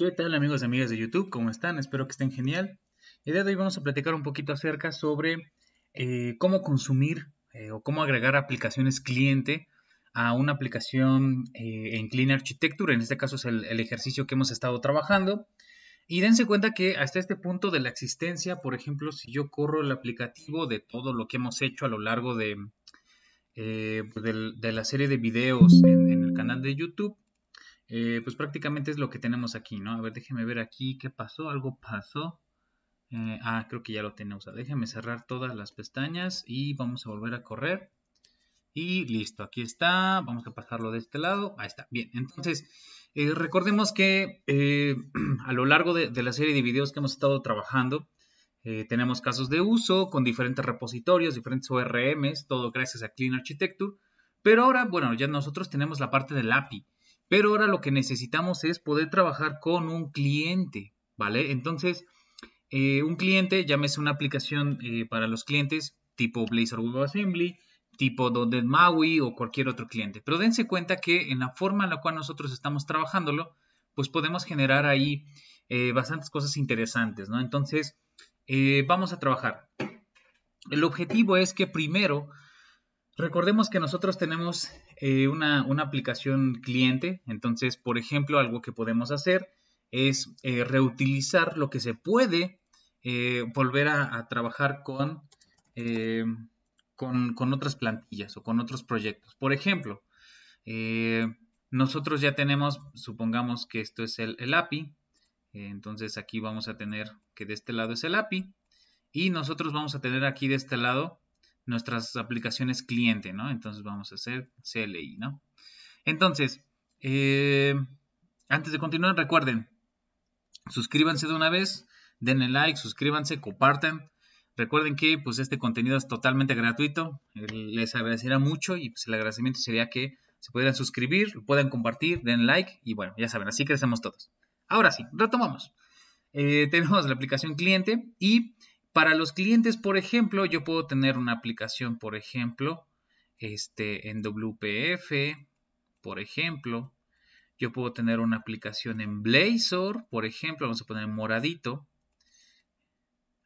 ¿Qué tal amigos y amigas de YouTube? ¿Cómo están? Espero que estén genial. El día de hoy vamos a platicar un poquito acerca sobre eh, cómo consumir eh, o cómo agregar aplicaciones cliente a una aplicación eh, en Clean Architecture. En este caso es el, ejercicio que hemos estado trabajando. Y dense cuenta que hasta este punto de la existencia, por ejemplo, si yo corro el aplicativo de todo lo que hemos hecho a lo largo de, la serie de videos en el canal de YouTube, eh, pues prácticamente es lo que tenemos aquí, ¿no? A ver, déjeme ver aquí qué pasó, algo pasó. Eh, ah, creo que ya lo tenemos. Déjeme cerrar todas las pestañas y vamos a volver a correr. Y listo, aquí está. Vamos a pasarlo de este lado. Ahí está. Bien, entonces eh, recordemos que a lo largo de, la serie de videos que hemos estado trabajando, tenemos casos de uso con diferentes repositorios, diferentes ORMs, todo gracias a Clean Architecture. Pero ahora, bueno, ya nosotros tenemos la parte del API. Pero ahora lo que necesitamos es poder trabajar con un cliente, ¿vale? Entonces, eh, un cliente, llámese una aplicación eh, para los clientes tipo Blazor WebAssembly, tipo .NET MAUI o cualquier otro cliente. Pero dense cuenta que en la forma en la cual nosotros estamos trabajándolo, pues podemos generar ahí eh, bastantes cosas interesantes, ¿no? Entonces, vamos a trabajar. El objetivo es que primero Recordemos que nosotros tenemos eh, una, aplicación cliente, entonces, por ejemplo, algo que podemos hacer es eh, reutilizar lo que se puede, eh, volver a, trabajar con, con, otras plantillas o con otros proyectos. Por ejemplo, nosotros ya tenemos, supongamos que esto es el API, entonces aquí vamos a tener que de este lado es el API y nosotros vamos a tener aquí de este lado nuestras aplicaciones cliente, ¿no? Entonces vamos a hacer CLI, ¿no? Entonces, eh, antes de continuar, recuerden, suscríbanse de una vez, denle like, suscríbanse, compartan. Recuerden que pues este contenido es totalmente gratuito, les agradecerá mucho y pues, el agradecimiento sería que se pudieran suscribir, lo puedan compartir, den like y bueno, ya saben, así crecemos todos. Ahora sí, retomamos. Eh, tenemos la aplicación cliente y para los clientes, por ejemplo, yo puedo tener una aplicación, por ejemplo, este, en WPF, por ejemplo. Yo puedo tener una aplicación en Blazor, por ejemplo, vamos a poner moradito.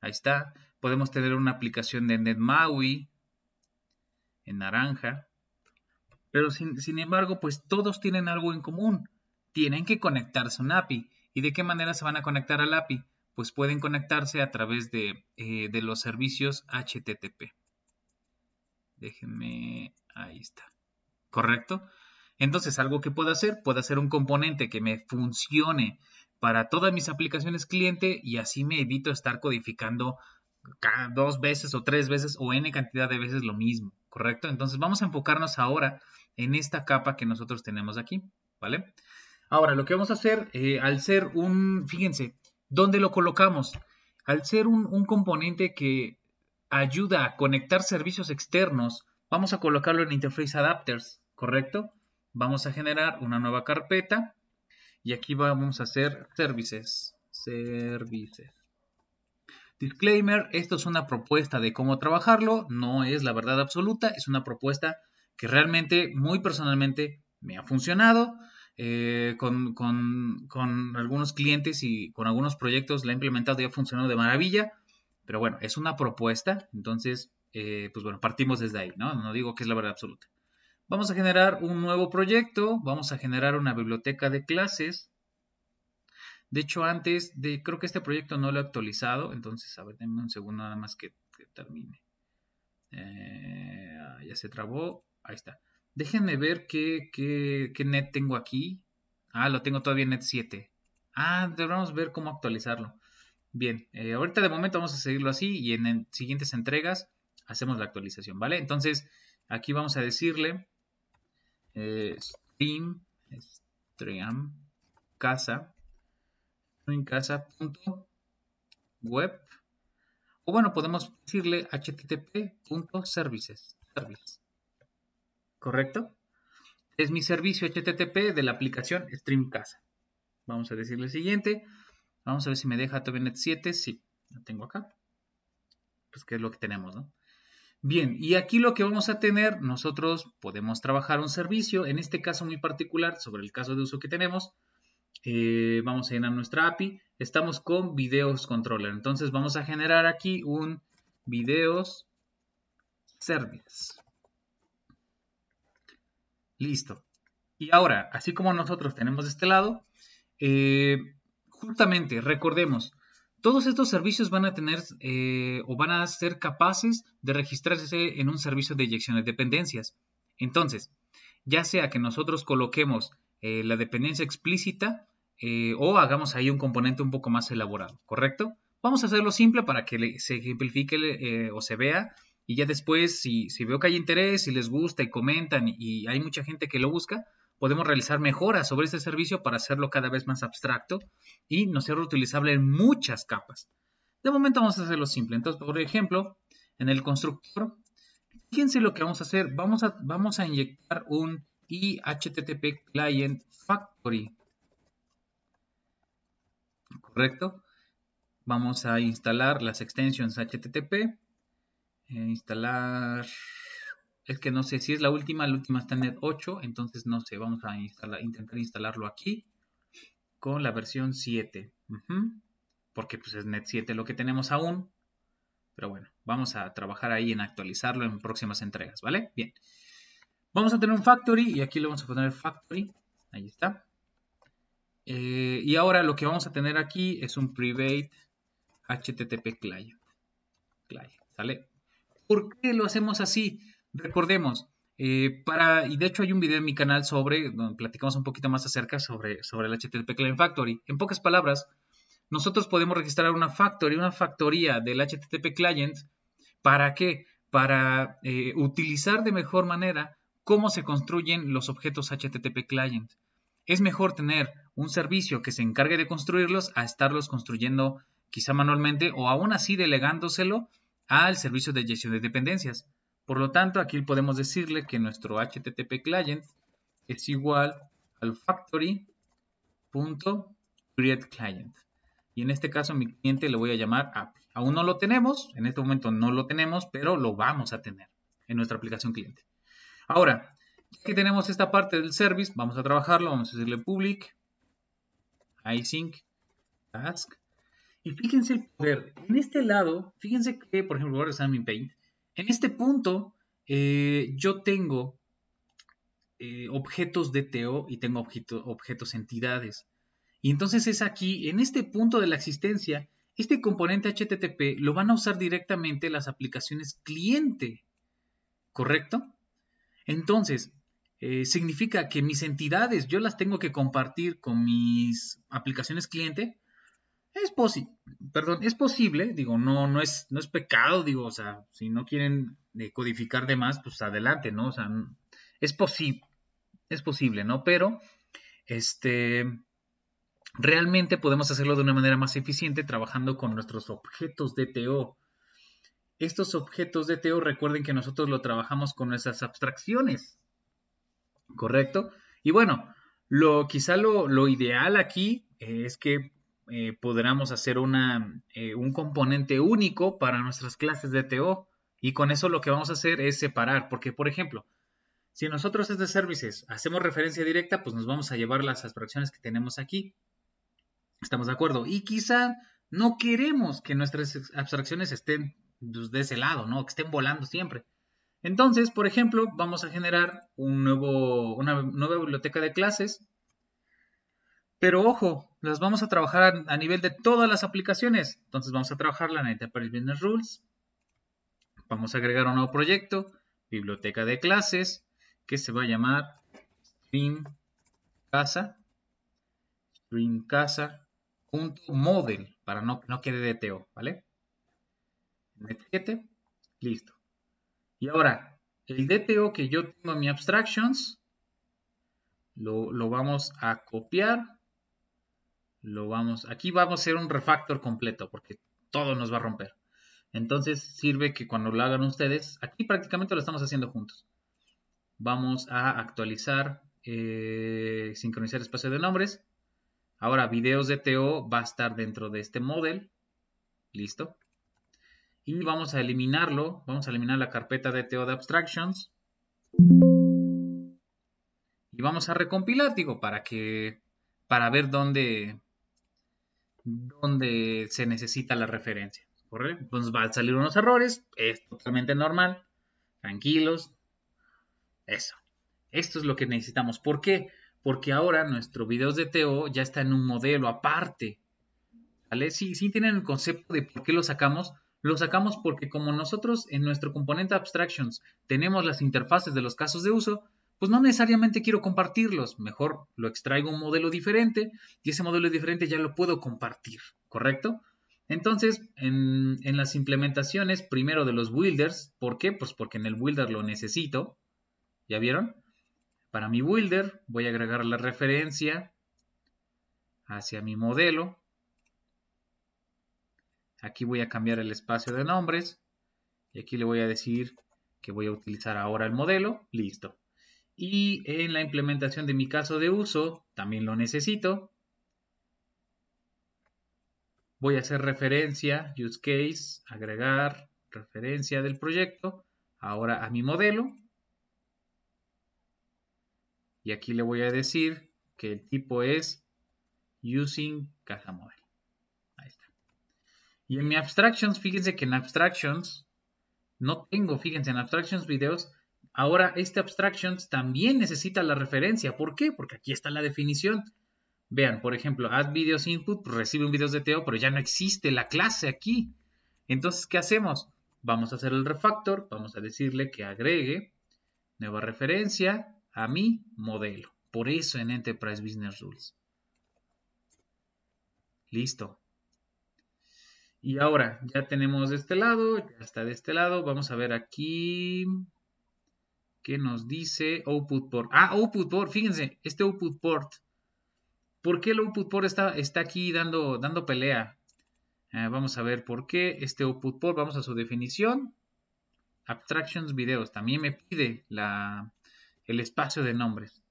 Ahí está. Podemos tener una aplicación de NetMaui en naranja. Pero sin, sin embargo, pues todos tienen algo en común. Tienen que conectarse a un API. ¿Y de qué manera se van a conectar al API? pues pueden conectarse a través de, eh, los servicios HTTP. Déjenme, ahí está. ¿Correcto? Entonces, algo que puedo hacer, puedo hacer un componente que me funcione para todas mis aplicaciones cliente y así me evito estar codificando dos veces o tres veces o n cantidad de veces lo mismo, ¿correcto? Entonces vamos a enfocarnos ahora en esta capa que nosotros tenemos aquí, ¿vale? Ahora, lo que vamos a hacer, eh, al ser un, fíjense, ¿Dónde lo colocamos? Al ser un, componente que ayuda a conectar servicios externos, vamos a colocarlo en Interface Adapters, ¿correcto? Vamos a generar una nueva carpeta y aquí vamos a hacer services. Services. Disclaimer, esto es una propuesta de cómo trabajarlo, no es la verdad absoluta, es una propuesta que realmente, muy personalmente, me ha funcionado. Eh, con, algunos clientes y con algunos proyectos la he implementado y ha funcionado de maravilla, pero bueno, es una propuesta, entonces, eh, pues bueno, partimos desde ahí, ¿no? digo que es la verdad absoluta. Vamos a generar un nuevo proyecto, vamos a generar una biblioteca de clases. De hecho, antes, de, creo que este proyecto no lo he actualizado, entonces, a ver, denme un segundo nada más que, termine. Eh, ya se trabó, ahí está. Déjenme ver qué, net tengo aquí. Ah, lo tengo todavía en net 7. Ah, debemos ver cómo actualizarlo. Bien, eh, ahorita de momento vamos a seguirlo así y en, siguientes entregas hacemos la actualización, ¿vale? Entonces, aquí vamos a decirle eh, stream, stream, casa, en casa punto web, o bueno, podemos decirle http.services, services. ¿correcto? Es mi servicio HTTP de la aplicación Streamcast. Vamos a decirle siguiente. Vamos a ver si me deja Tobinet 7. Sí, lo tengo acá. Pues que es lo que tenemos, ¿no? Bien, y aquí lo que vamos a tener, nosotros podemos trabajar un servicio, en este caso muy particular, sobre el caso de uso que tenemos, eh, vamos a llenar nuestra API, estamos con videos controller, entonces vamos a generar aquí un videos service. Listo. Y ahora, así como nosotros tenemos de este lado, eh, justamente recordemos, todos estos servicios van a tener eh, o van a ser capaces de registrarse en un servicio de inyección de dependencias. Entonces, ya sea que nosotros coloquemos eh, la dependencia explícita o hagamos ahí un componente un poco más elaborado, ¿correcto? Vamos a hacerlo simple para que se ejemplifique o se vea y ya después, si, veo que hay interés, si les gusta y comentan y hay mucha gente que lo busca, podemos realizar mejoras sobre este servicio para hacerlo cada vez más abstracto y no ser reutilizable en muchas capas. De momento vamos a hacerlo simple. Entonces, por ejemplo, en el constructor, fíjense lo que vamos a hacer. Vamos a, vamos a inyectar un IHTTP Client Factory. ¿Correcto? Vamos a instalar las extensions HTTP eh, instalar. Es que no sé si es la última, la última está en net 8, entonces no sé, vamos a intentar instalarlo aquí con la versión 7. Porque pues es net 7 lo que tenemos aún. Pero bueno, vamos a trabajar ahí en actualizarlo en próximas entregas, ¿vale? Bien. Vamos a tener un factory y aquí le vamos a poner factory. Ahí está. Eh, y ahora lo que vamos a tener aquí es un private http client. client ¿Sale? ¿Por qué lo hacemos así? Recordemos, eh, para, y de hecho hay un video en mi canal sobre, donde platicamos un poquito más acerca sobre, sobre el HTTP Client Factory. En pocas palabras, nosotros podemos registrar una factory, una factoría del HTTP Client. ¿Para qué? Para eh, utilizar de mejor manera cómo se construyen los objetos HTTP Client. Es mejor tener un servicio que se encargue de construirlos a estarlos construyendo quizá manualmente o aún así delegándoselo al servicio de gestión de dependencias. Por lo tanto, aquí podemos decirle que nuestro HTTP client es igual al factory.createClient. Y en este caso mi cliente le voy a llamar app. Aún no lo tenemos, en este momento no lo tenemos, pero lo vamos a tener en nuestra aplicación cliente. Ahora, ya que tenemos esta parte del service, vamos a trabajarlo, vamos a decirle public, async, task, y fíjense el poder. En este lado, fíjense que, por ejemplo, ahora a paint. En este punto, eh, yo tengo eh, objetos objetos DTO y tengo objetos entidades. Y entonces es aquí, en este punto de la existencia, este componente HTTP lo van a usar directamente las aplicaciones cliente. ¿Correcto? Entonces, eh, significa que mis entidades yo las tengo que compartir con mis aplicaciones cliente es posible, perdón, es posible, digo, no, no es, no es pecado, digo, o sea, si no quieren eh, codificar de más, pues adelante, ¿no? O sea, es posible, es posible, ¿no? Pero, este, realmente podemos hacerlo de una manera más eficiente trabajando con nuestros objetos DTO. Estos objetos DTO, recuerden que nosotros lo trabajamos con nuestras abstracciones, ¿correcto? Y bueno, lo, quizá lo, lo ideal aquí es que eh, hacer eh, un componente único para nuestras clases de TO. Y con eso lo que vamos a hacer es separar, porque por ejemplo, si nosotros desde services hacemos referencia directa, pues nos vamos a llevar las abstracciones que tenemos aquí. ¿Estamos de acuerdo? Y quizá no queremos que nuestras abstracciones estén pues, de ese lado, ¿no? Que estén volando siempre. Entonces, por ejemplo, vamos a generar un nuevo, una nueva biblioteca de clases pero ojo, las vamos a trabajar a, nivel de todas las aplicaciones. Entonces vamos a trabajarla en Enterprise Business Rules. Vamos a agregar un nuevo proyecto, biblioteca de clases, que se va a llamar StreamCasa. Casa. Casa. model para no, no quede DTO, ¿vale? Etiquete, listo. Y ahora, el DTO que yo tengo en mi abstractions, lo, lo, vamos a copiar lo vamos, aquí vamos a hacer un refactor completo porque todo nos va a romper. Entonces sirve que cuando lo hagan ustedes, aquí prácticamente lo estamos haciendo juntos. Vamos a actualizar, eh, sincronizar espacio de nombres. Ahora videos de TO va a estar dentro de este model. Listo. Y vamos a eliminarlo. Vamos a eliminar la carpeta de TO de abstractions. Y vamos a recompilar, digo, para que para ver dónde, donde se necesita la referencia. nos Pues van a salir unos errores, es totalmente normal, tranquilos. Eso. Esto es lo que necesitamos. ¿Por qué? Porque ahora nuestro videos de TO ya está en un modelo aparte. ¿Vale? Si tienen el concepto de por qué lo sacamos. Lo sacamos porque como nosotros en nuestro componente abstractions tenemos las interfaces de los casos de uso, pues no necesariamente quiero compartirlos, mejor lo extraigo un modelo diferente y ese modelo diferente ya lo puedo compartir, ¿correcto? Entonces, en, en, las implementaciones, primero de los builders, ¿por qué? Pues porque en el builder lo necesito, ¿ya vieron? Para mi builder voy a agregar la referencia hacia mi modelo. Aquí voy a cambiar el espacio de nombres y aquí le voy a decir que voy a utilizar ahora el modelo, listo y en la implementación de mi caso de uso también lo necesito. Voy a hacer referencia, use case, agregar referencia del proyecto, ahora a mi modelo. Y aquí le voy a decir que el tipo es using caja model. Ahí está. Y en mi abstractions, fíjense que en abstractions no tengo, fíjense, en abstractions videos Ahora, este abstraction también necesita la referencia. ¿Por qué? Porque aquí está la definición. Vean, por ejemplo, add videos input, pues, recibe un de teo, pero ya no existe la clase aquí. Entonces, ¿qué hacemos? Vamos a hacer el refactor, vamos a decirle que agregue nueva referencia a mi modelo. Por eso en Enterprise Business Rules. Listo. Y ahora, ya tenemos de este lado, ya está de este lado. Vamos a ver aquí ¿Qué nos dice output port. Ah, output port, fíjense, este output port. ¿Por qué el output port está, está aquí dando, dando pelea? Ah, vamos a ver por qué este output port. Vamos a su definición. Abstractions videos. También me pide la, el espacio de nombres.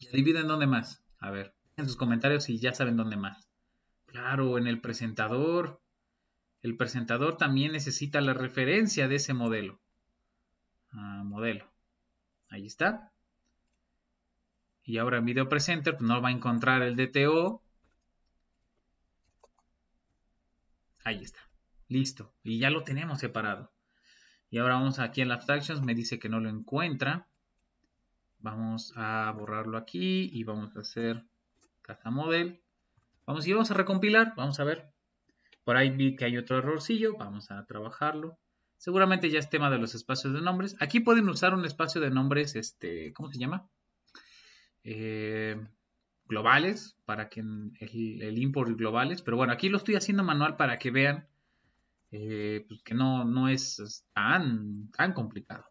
¿Ya dividen dónde más. A ver, en sus comentarios si ya saben dónde más. Claro, en el presentador. El presentador también necesita la referencia de ese modelo modelo. Ahí está. Y ahora en Video Presenter pues, no va a encontrar el DTO. Ahí está. Listo. Y ya lo tenemos separado. Y ahora vamos aquí en Abstractions. Me dice que no lo encuentra. Vamos a borrarlo aquí y vamos a hacer caja Model. Vamos y vamos a recompilar. Vamos a ver. Por ahí vi que hay otro errorcillo. Vamos a trabajarlo. Seguramente ya es tema de los espacios de nombres. Aquí pueden usar un espacio de nombres, este, ¿cómo se llama? Eh, globales, para que el, import globales. Pero bueno, aquí lo estoy haciendo manual para que vean eh, pues que no, no es tan, tan complicado.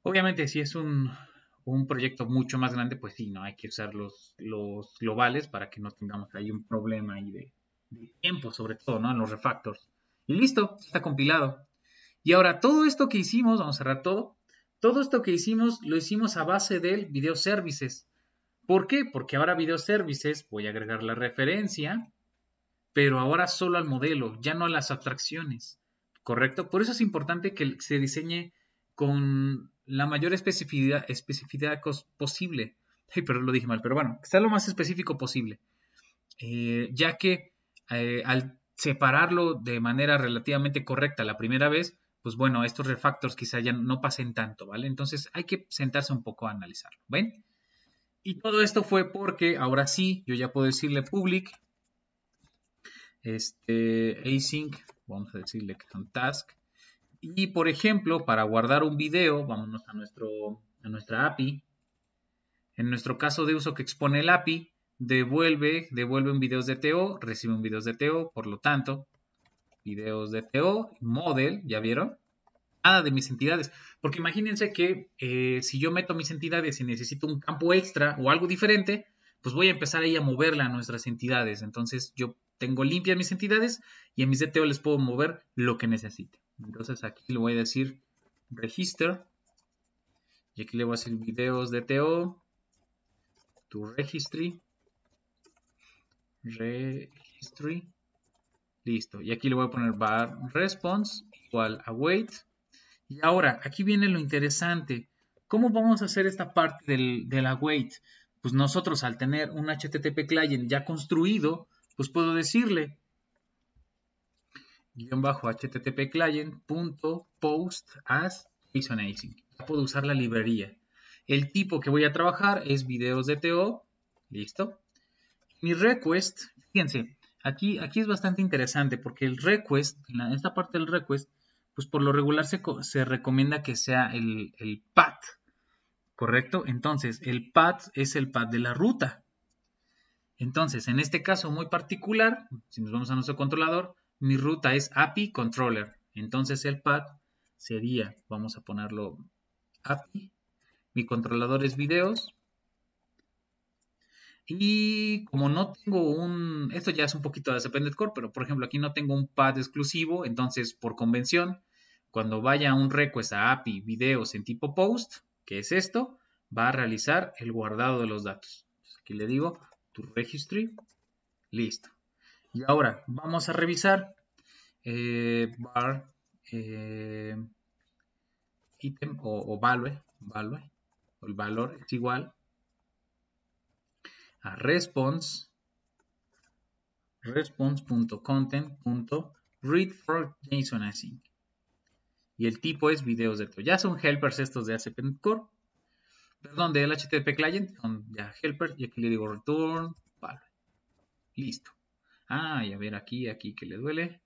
Obviamente, si es un, proyecto mucho más grande, pues sí, no hay que usar los, globales para que no tengamos ahí un problema ahí de, de tiempo, sobre todo, ¿no? En los refactors. Y listo, está compilado. Y ahora, todo esto que hicimos, vamos a cerrar todo, todo esto que hicimos lo hicimos a base del video services. ¿Por qué? Porque ahora video services, voy a agregar la referencia, pero ahora solo al modelo, ya no a las atracciones. ¿correcto? Por eso es importante que se diseñe con la mayor especificidad, posible. Ay, pero lo dije mal, pero bueno, que lo más específico posible, eh, ya que eh, al separarlo de manera relativamente correcta la primera vez, pues bueno, estos refactores quizá ya no pasen tanto, ¿vale? Entonces hay que sentarse un poco a analizarlo, ¿ven? Y todo esto fue porque ahora sí, yo ya puedo decirle public, este, async, vamos a decirle que un task, y por ejemplo, para guardar un video, vámonos a, nuestro, nuestra API, en nuestro caso de uso que expone el API, devuelve, devuelve un video de TO, recibe un video de TO, por lo tanto, videos de model, ¿ya vieron? Nada de mis entidades. Porque imagínense que eh, si yo meto mis entidades y necesito un campo extra o algo diferente, pues voy a empezar ahí a moverla a nuestras entidades. Entonces yo tengo limpias mis entidades y en mis DTO les puedo mover lo que necesite. Entonces aquí le voy a decir register y aquí le voy a decir videos DTO to registry registry Listo. Y aquí le voy a poner bar response igual a wait. Y ahora, aquí viene lo interesante. ¿Cómo vamos a hacer esta parte del, de la Pues nosotros al tener un HTTP client ya construido, pues puedo decirle guión bajo http client punto post as JSON async. Ya puedo usar la librería. El tipo que voy a trabajar es videos de Listo. Mi request, fíjense, Aquí, aquí es bastante interesante porque el request, en esta parte del request, pues por lo regular se, se recomienda que sea el, el path, ¿correcto? Entonces, el path es el path de la ruta. Entonces, en este caso muy particular, si nos vamos a nuestro controlador, mi ruta es API controller. Entonces, el path sería, vamos a ponerlo API, mi controlador es videos, y como no tengo un, esto ya es un poquito de Sependent Core, pero por ejemplo aquí no tengo un pad exclusivo, entonces por convención, cuando vaya un request a API videos en tipo post, que es esto, va a realizar el guardado de los datos. aquí le digo tu registry, listo. Y ahora vamos a revisar bar eh, eh, item o, o value, value, el valor es igual a response Y el tipo es videos de todo. Ya son helpers estos de ACP Core. Perdón, del HTTP client. Son ya helpers. Y aquí le digo return. Vale. Listo. Ah, y a ver aquí, aquí que le duele.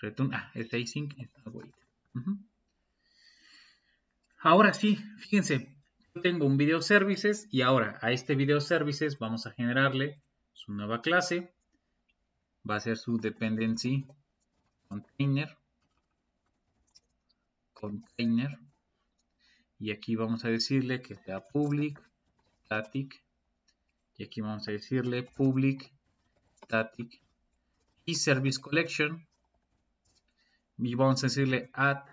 Return. Ah, es async. Está await. Ahora sí, fíjense tengo un video services y ahora a este video services vamos a generarle su nueva clase. Va a ser su dependency container. Container. Y aquí vamos a decirle que sea public static. Y aquí vamos a decirle public static y service collection. Y vamos a decirle add,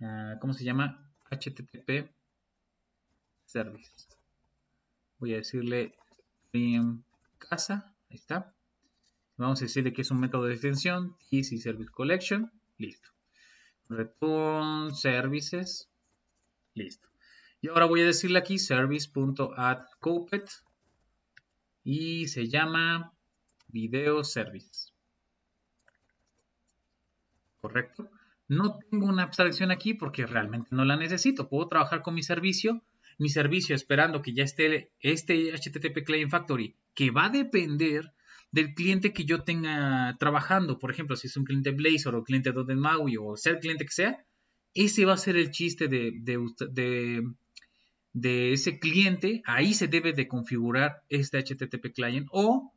ah, ¿cómo se llama? http service. Voy a decirle stream casa, ahí está. Vamos a decirle que es un método de extensión, easy service collection, listo. Return services, listo. Y ahora voy a decirle aquí copet y se llama video service. Correcto. No tengo una abstracción aquí porque realmente no la necesito. Puedo trabajar con mi servicio mi servicio esperando que ya esté este HTTP Client Factory, que va a depender del cliente que yo tenga trabajando. Por ejemplo, si es un cliente Blazor o cliente de MAUI o sea el cliente que sea, ese va a ser el chiste de, de, de, ese cliente. Ahí se debe de configurar este HTTP Client o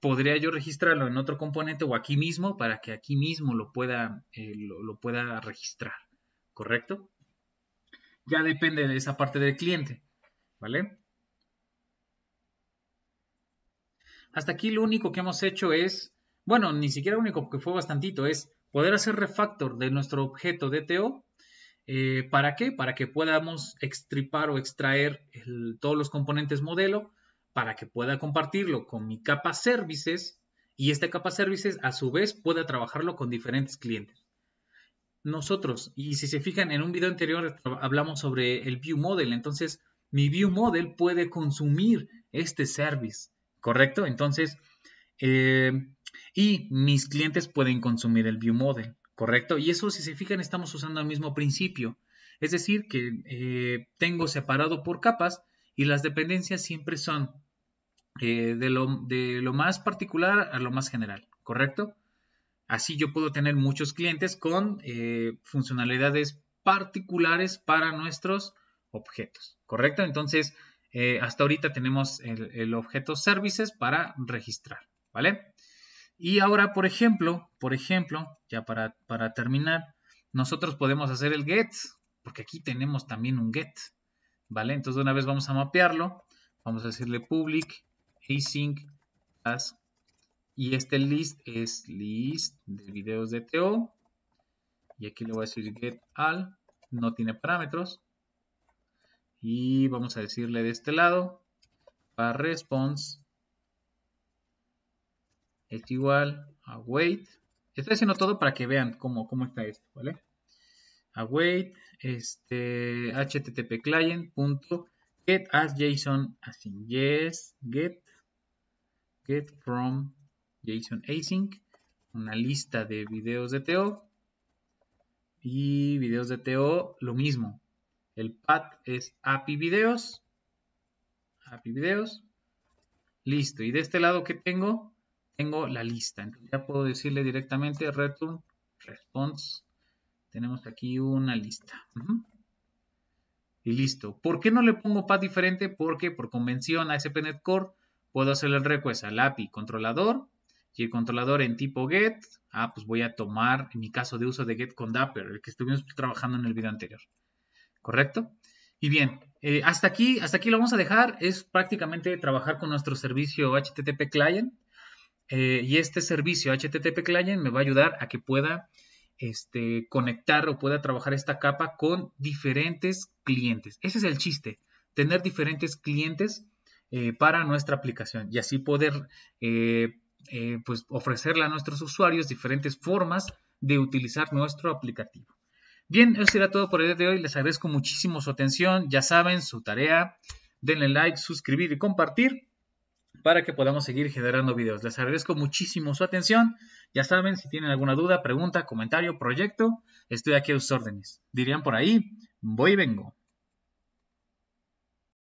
podría yo registrarlo en otro componente o aquí mismo para que aquí mismo lo pueda, eh, lo pueda registrar. ¿Correcto? ya depende de esa parte del cliente, ¿vale? Hasta aquí lo único que hemos hecho es, bueno, ni siquiera lo único que fue bastantito, es poder hacer refactor de nuestro objeto DTO. Eh, ¿Para qué? Para que podamos extripar o extraer todos los componentes modelo para que pueda compartirlo con mi capa services y esta capa services a su vez pueda trabajarlo con diferentes clientes nosotros. Y si se fijan, en un video anterior hablamos sobre el view model. Entonces, mi view model puede consumir este service, ¿correcto? Entonces, eh, y mis clientes pueden consumir el view model, ¿correcto? Y eso, si se fijan, estamos usando el mismo principio. Es decir, que eh, tengo separado por capas y las dependencias siempre son eh, de, lo, de lo más particular a lo más general, ¿correcto? Así yo puedo tener muchos clientes con eh, funcionalidades particulares para nuestros objetos, ¿correcto? Entonces, eh, hasta ahorita tenemos el, objeto services para registrar, ¿vale? Y ahora, por ejemplo, por ejemplo, ya para, para terminar, nosotros podemos hacer el get, porque aquí tenemos también un get, ¿vale? Entonces, una vez vamos a mapearlo, vamos a decirle public async task y este list es list de videos de TO. Y aquí le voy a decir get all. No tiene parámetros. Y vamos a decirle de este lado. Para response es igual a wait. Estoy haciendo todo para que vean cómo, cómo está esto, ¿vale? Await, este, http client punto get as JSON así yes get get from JSON async, una lista de videos de TO y videos de TO lo mismo. El path es API videos, API videos, listo. Y de este lado que tengo, tengo la lista. Entonces ya puedo decirle directamente return response. Tenemos aquí una lista. Y listo. ¿Por qué no le pongo path diferente? Porque por convención a SPNet Core puedo hacerle el request al API controlador y el controlador en tipo get, ah, pues voy a tomar en mi caso de uso de get con Dapper, el que estuvimos trabajando en el video anterior. ¿Correcto? Y bien, eh, hasta, aquí, hasta aquí lo vamos a dejar. Es prácticamente trabajar con nuestro servicio HTTP Client. Eh, y este servicio HTTP Client me va a ayudar a que pueda este, conectar o pueda trabajar esta capa con diferentes clientes. Ese es el chiste, tener diferentes clientes eh, para nuestra aplicación y así poder eh, pues ofrecerle a nuestros usuarios diferentes formas de utilizar nuestro aplicativo. Bien, eso será todo por el día de hoy. Les agradezco muchísimo su atención. Ya saben, su tarea, denle like, suscribir y compartir para que podamos seguir generando videos. Les agradezco muchísimo su atención. Ya saben, si tienen alguna duda, pregunta, comentario, proyecto, estoy aquí a sus órdenes. Dirían por ahí, voy y vengo.